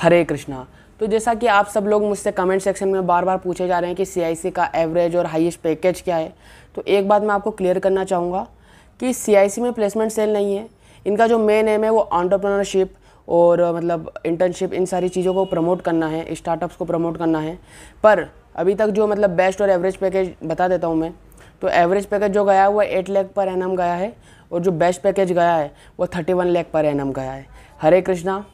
हरे कृष्णा तो जैसा कि आप सब लोग मुझसे कमेंट सेक्शन में बार बार पूछे जा रहे हैं कि सी का एवरेज और हाइएस्ट पैकेज क्या है तो एक बात मैं आपको क्लियर करना चाहूँगा कि सी में प्लेसमेंट सेल नहीं है इनका जो मेन एम है वो ऑन्टरप्रनरशिप और मतलब इंटर्नशिप इन सारी चीज़ों को प्रमोट करना है स्टार्टअप्स को प्रमोट करना है पर अभी तक जो मतलब बेस्ट और एवरेज पैकेज बता देता हूँ मैं तो एवरेज पैकेज जो गया है वो एट लैख पर एनम गया है और जो बेस्ट पैकेज गया है वो thirty one lakh per annum गया है हरे कृष्णा